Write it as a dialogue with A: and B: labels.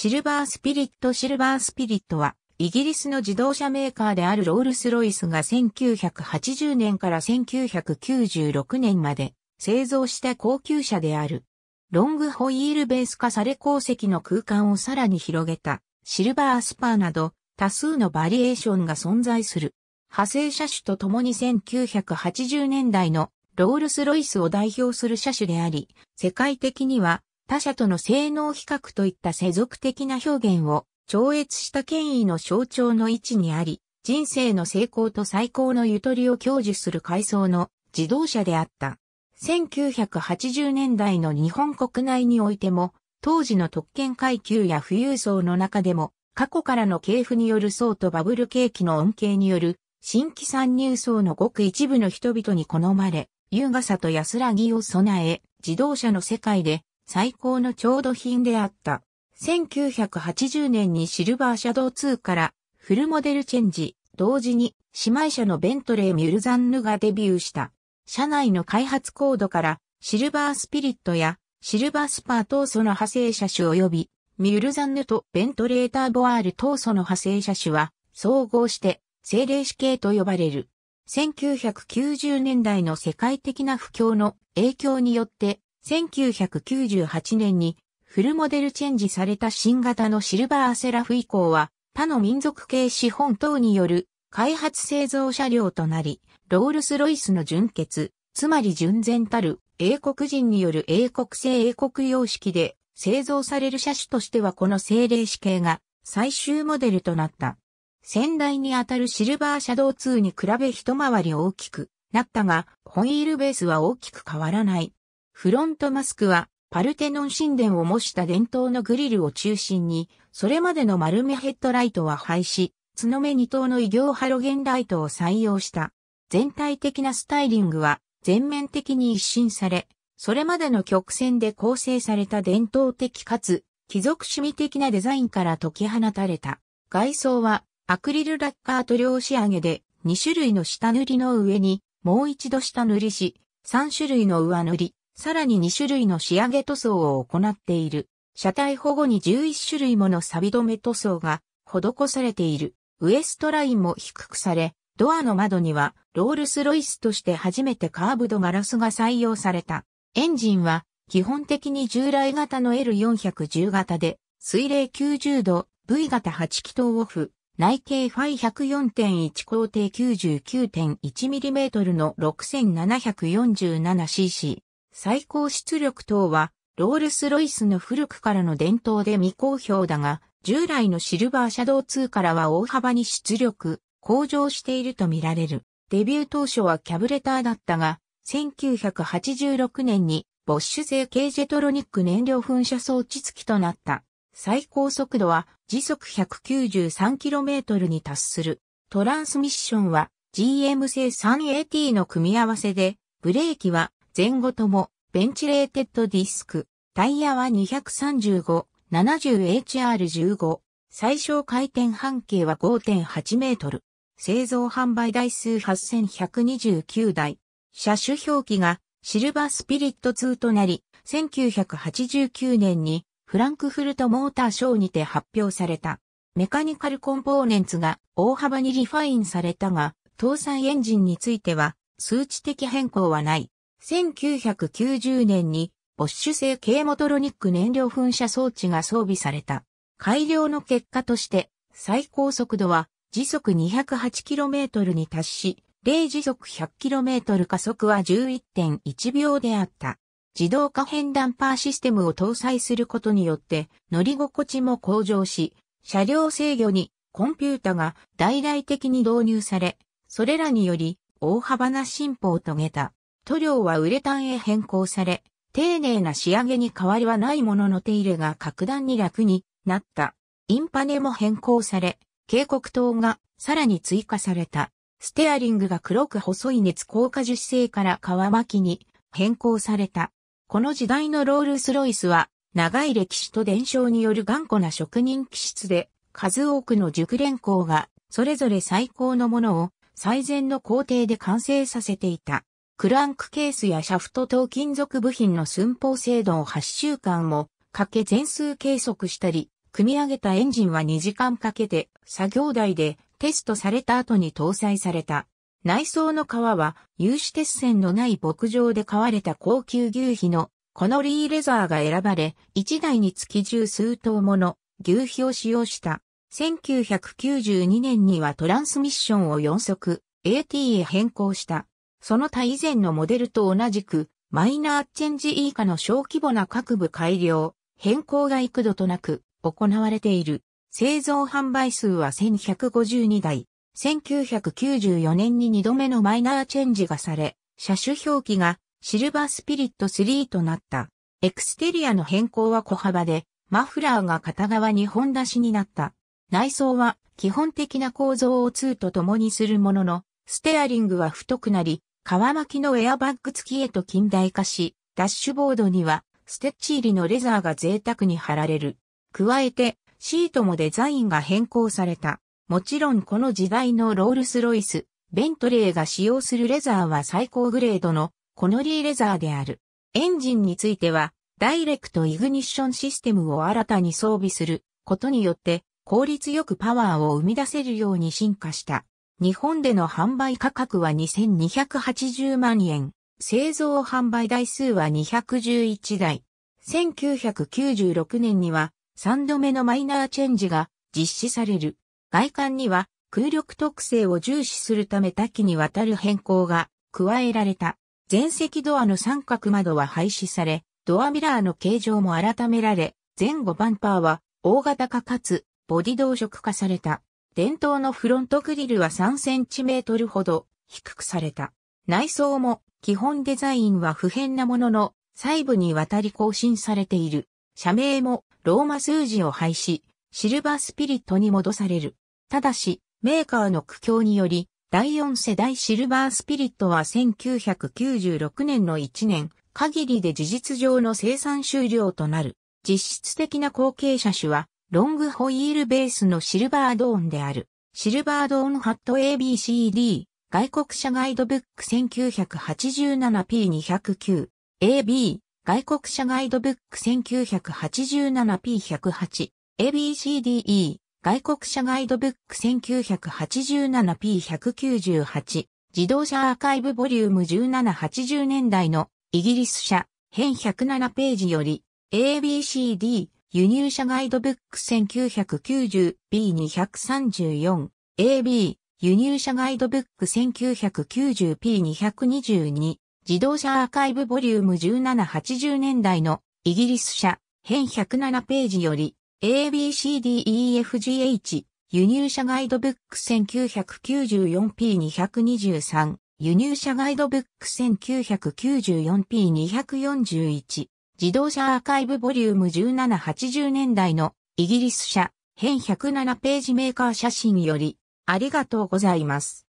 A: シルバースピリットシルバースピリットは、イギリスの自動車メーカーであるロールス・ロイスが1980年から1996年まで製造した高級車である。ロングホイールベース化され鉱石の空間をさらに広げたシルバースパーなど多数のバリエーションが存在する。派生車種とともに1980年代のロールス・ロイスを代表する車種であり、世界的には他者との性能比較といった世俗的な表現を超越した権威の象徴の位置にあり、人生の成功と最高のゆとりを享受する階層の自動車であった。1980年代の日本国内においても、当時の特権階級や富裕層の中でも、過去からの系譜による層とバブル景気の恩恵による、新規参入層のごく一部の人々に好まれ、優雅さと安らぎを備え、自動車の世界で最高の調度品であった。1980年にシルバーシャドウ2からフルモデルチェンジ、同時に姉妹車のベントレー・ミュルザンヌがデビューした。車内の開発コードからシルバースピリットやシルバースパー等素の派生車種及びミュルザンヌとベントレーターボアール等素の派生車種は総合して精霊死刑と呼ばれる。1990年代の世界的な不況の影響によって1998年にフルモデルチェンジされた新型のシルバーセラフ以降は他の民族系資本等による開発製造車両となり、ロールスロイスの純血、つまり純然たる英国人による英国製英国様式で製造される車種としてはこの精霊式系が最終モデルとなった。先代にあたるシルバーシャドウ2に比べ一回り大きくなったが、ホイールベースは大きく変わらない。フロントマスクはパルテノン神殿を模した伝統のグリルを中心に、それまでの丸目ヘッドライトは廃止、角目二等の異形ハロゲンライトを採用した。全体的なスタイリングは全面的に一新され、それまでの曲線で構成された伝統的かつ貴族趣味的なデザインから解き放たれた。外装はアクリルラッカーと両仕上げで2種類の下塗りの上にもう一度下塗りし、3種類の上塗り、さらに2種類の仕上げ塗装を行っている。車体保護に11種類もの錆止め塗装が施されている。ウエストラインも低くされ、ドアの窓にはロールスロイスとして初めてカーブドガラスが採用された。エンジンは基本的に従来型の L410 型で水冷90度 V 型8気筒オフ内径ファイ104.1工程 99.1mm の 6747cc 最高出力等は、ロールスロイスの古くからの伝統で未公表だが、従来のシルバーシャドウ2からは大幅に出力、向上していると見られる。デビュー当初はキャブレターだったが、1986年にボッシュ製軽ジェトロニック燃料噴射装置付きとなった。最高速度は時速 193km に達する。トランスミッションは GM 製 3AT の組み合わせで、ブレーキは前後とも、ベンチレーテッドディスク。タイヤは 235-70HR15。最小回転半径は5.8メートル。製造販売台数8129台。車種表記がシルバースピリット2となり、1989年にフランクフルトモーターショーにて発表された。メカニカルコンポーネンツが大幅にリファインされたが、搭載エンジンについては数値的変更はない。1990年にボッシュ製軽モトロニック燃料噴射装置が装備された。改良の結果として最高速度は時速 208km に達し、0時速 100km 加速は11.1秒であった。自動化変ダンパーシステムを搭載することによって乗り心地も向上し、車両制御にコンピュータが大々的に導入され、それらにより大幅な進歩を遂げた。塗料はウレタンへ変更され、丁寧な仕上げに変わりはないものの手入れが格段に楽になった。インパネも変更され、警告灯がさらに追加された。ステアリングが黒く細い熱硬化樹脂製から皮巻きに変更された。この時代のロールスロイスは長い歴史と伝承による頑固な職人気質で数多くの熟練工がそれぞれ最高のものを最善の工程で完成させていた。クランクケースやシャフト等金属部品の寸法精度を8週間もかけ全数計測したり、組み上げたエンジンは2時間かけて作業台でテストされた後に搭載された。内装の革は有刺鉄線のない牧場で飼われた高級牛皮のこのリーレザーが選ばれ、1台につき十数頭もの牛皮を使用した。1992年にはトランスミッションを4速 AT へ変更した。その他以前のモデルと同じく、マイナーチェンジ以下の小規模な各部改良、変更が幾度となく行われている。製造販売数は1152台。1994年に2度目のマイナーチェンジがされ、車種表記がシルバースピリット3となった。エクステリアの変更は小幅で、マフラーが片側に本出しになった。内装は基本的な構造を2と共にするものの、ステアリングは太くなり、皮巻きのエアバッグ付きへと近代化し、ダッシュボードにはステッチ入りのレザーが贅沢に貼られる。加えて、シートもデザインが変更された。もちろんこの時代のロールスロイス、ベントレーが使用するレザーは最高グレードのコノリーレザーである。エンジンについては、ダイレクトイグニッションシステムを新たに装備することによって、効率よくパワーを生み出せるように進化した。日本での販売価格は2280万円。製造販売台数は211台。1996年には3度目のマイナーチェンジが実施される。外観には空力特性を重視するため多岐にわたる変更が加えられた。前席ドアの三角窓は廃止され、ドアミラーの形状も改められ、前後バンパーは大型化かつボディ同色化された。伝統のフロントグリルは3センチメートルほど低くされた。内装も基本デザインは不変なものの細部にわたり更新されている。社名もローマ数字を廃止、シルバースピリットに戻される。ただし、メーカーの苦境により、第4世代シルバースピリットは1996年の1年限りで事実上の生産終了となる。実質的な後継者種はロングホイールベースのシルバードーンである。シルバードーンハット ABCD 外国車ガイドブック 1987p209 AB 外国車ガイドブック 1987p108 ABCDE 外国車ガイドブック 1987p198 自動車アーカイブボリューム1780年代のイギリス車編107ページより ABCD 輸入車ガイドブック 1990B234、AB、輸入車ガイドブック 1990P222、自動車アーカイブボリューム1780年代のイギリス車、編107ページより、ABCDEFGH、輸入車ガイドブック 1994P223、輸入車ガイドブック 1994P241、自動車アーカイブボリューム1780年代のイギリス車、編107ページメーカー写真より、ありがとうございます。